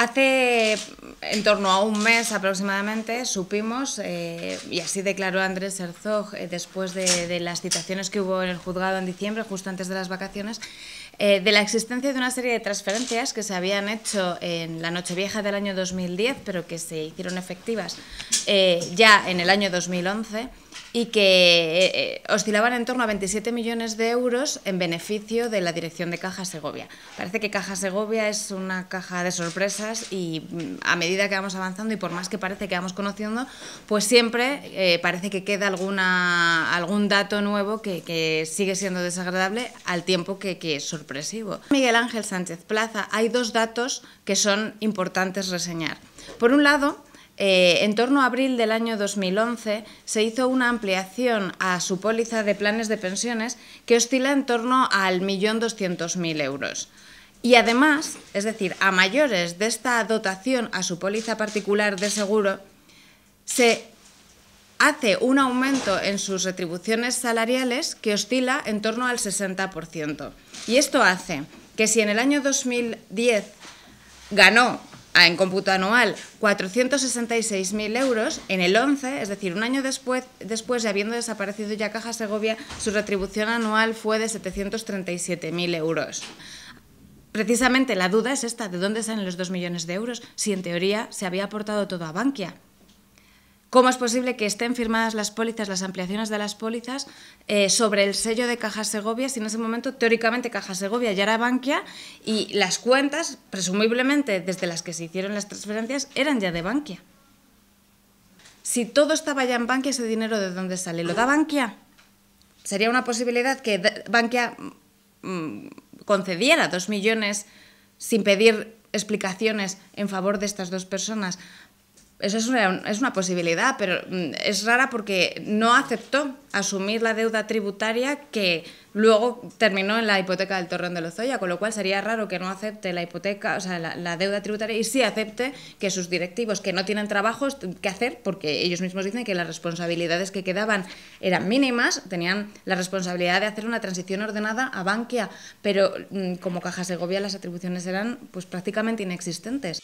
Hace mm, en torno a un mes aproximadamente supimos, eh, y así declaró Andrés Herzog eh, después de, las citaciones que hubo en el juzgado en diciembre, justo antes de las vacaciones, eh, de la existencia de una serie de transferencias que se habían hecho en la Nochevieja del año 2010, pero que se hicieron efectivas ya en el año 2011 y que eh, eh, oscilaban en torno a 27 millones de euros en beneficio de la dirección de Caja Segovia. Parece que Caja Segovia es una caja de sorpresas y mm, a medida que vamos avanzando y por más que parece que vamos conociendo, pues siempre eh, parece que queda alguna, algún dato nuevo que, sigue siendo desagradable al tiempo que, que es sorpresivo. Miguel Ángel Sánchez Plaza, hay dos datos que son importantes reseñar. Por un lado, eh, en torno a abril del año 2011 se hizo una ampliación a su póliza de planes de pensiones que oscila en torno al 1.200.000 euros. Y además, es decir, a mayores de esta dotación a su póliza particular de seguro, se hace un aumento en sus retribuciones salariales que oscila en torno al 60%. Y esto hace que si en el año 2010 ganó Ah, en cómputo anual 466.000 euros, en el 11, es decir, un año después, después de habiendo desaparecido ya Caja Segovia, su retribución anual fue de 737.000 euros. Precisamente la duda es esta, ¿de dónde salen los 2 millones de euros? Si en teoría se había aportado todo a Bankia. ¿Cómo es posible que estén firmadas las pólizas, las ampliaciones de las pólizas, eh, sobre el sello de Caja Segovia, si en ese momento teóricamente Caja Segovia ya era Bankia y las cuentas, presumiblemente desde las que se hicieron las transferencias, eran ya de Bankia? Si todo estaba ya en Bankia, ese dinero de dónde sale? ¿Lo da Bankia? Sería una posibilidad que Bankia mm, concediera dos millones sin pedir explicaciones en favor de estas dos personas eso es una, es una posibilidad, pero mm, es rara porque no aceptó asumir la deuda tributaria que luego terminó en la hipoteca del Torreón de Lozoya, con lo cual sería raro que no acepte la hipoteca, o sea, la, deuda tributaria y sí acepte que sus directivos que no tienen trabajos que hacer, porque ellos mismos dicen que las responsabilidades que quedaban eran mínimas, tenían la responsabilidad de hacer una transición ordenada a Bankia, pero mm, como Caja Segovia las atribuciones eran pues prácticamente inexistentes.